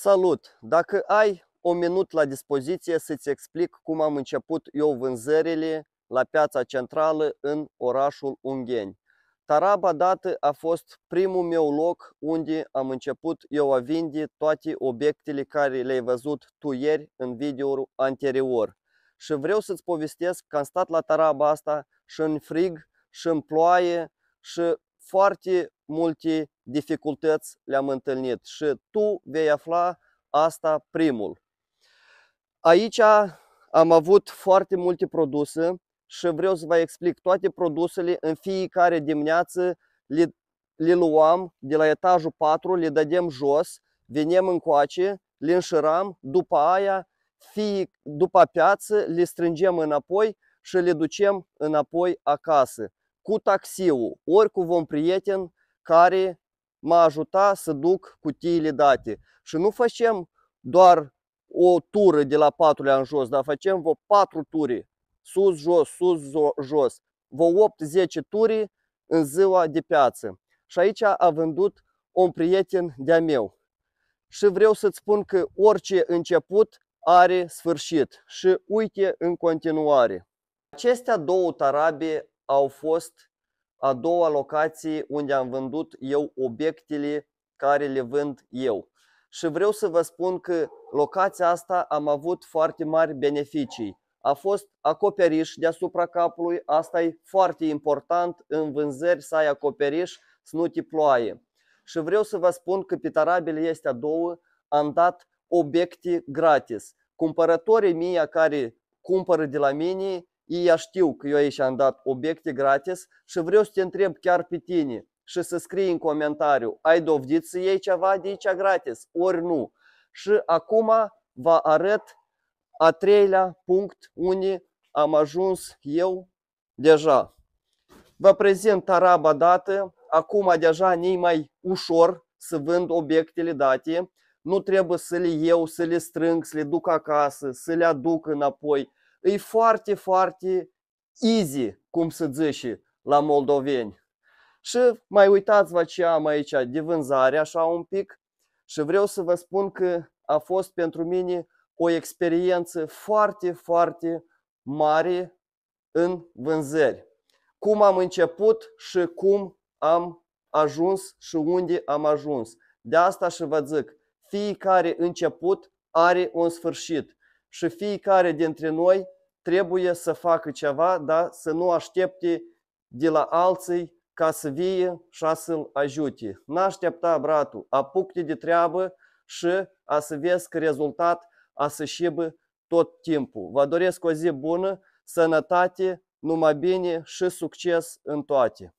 Salut! Dacă ai o minut la dispoziție să-ți explic cum am început eu vânzările la piața centrală în orașul Ungheni. Taraba dată a fost primul meu loc unde am început eu a vinde toate obiectele care le-ai văzut tu ieri în videoul anterior. Și vreau să-ți povestesc că am stat la taraba asta și în frig, și în ploaie, și foarte multe dificultăți le-am întâlnit și tu vei afla asta primul. Aici am avut foarte multe produse și vreau să vă explic toate produsele în fiecare dimineață le, le luam de la etajul 4, le dădem jos, în încoace, le înșiram, după aia, fie, după piață, le strângem înapoi și le ducem înapoi acasă cu taxiul, ori cu vom prieten care m-a ajutat să duc cutiile date. Și nu facem doar o tură de la patrulea în jos, dar facem vă patru ture, sus, jos, sus, jos, vă 8-10 ture în ziua de piață. Și aici a vândut un prieten de-a meu. Și vreau să-ți spun că orice început are sfârșit și uite în continuare. Acestea două tarabe au fost a doua locație unde am vândut eu obiectele care le vând eu. Și vreau să vă spun că locația asta am avut foarte mari beneficii. A fost acoperiș deasupra capului, asta e foarte important în vânzări să ai acoperiș, să nu te ploaie. Și vreau să vă spun că tarabile este a două, am dat obiecte gratis. Cumpărătorii mie care cumpără de la mine ea știu că eu aici am dat obiecte gratis și vreau să te întreb chiar pe tine și să scrii în comentariu, ai dovedit să iei ceva de aici gratis, ori nu. Și acum vă arăt a treilea punct unde am ajuns eu deja. Vă prezint taraba dată, acum deja nu mai ușor să vând obiectele date, nu trebuie să le iau, să le strâng, să le duc acasă, să le aduc înapoi e foarte, foarte easy, cum se zice, la moldoveni. Și mai uitați-vă ce am aici de vânzare, așa un pic, și vreau să vă spun că a fost pentru mine o experiență foarte, foarte mare în vânzări. Cum am început și cum am ajuns și unde am ajuns. De asta și vă zic, fiecare început are un sfârșit și fiecare dintre noi trebuie să facă ceva, da? să nu aștepte de la alții ca să vie și a să-l ajute. N-aștepta bratul, apucte de treabă și a să vezi că rezultat a să șibă tot timpul. Vă doresc o zi bună, sănătate, numai bine și succes în toate.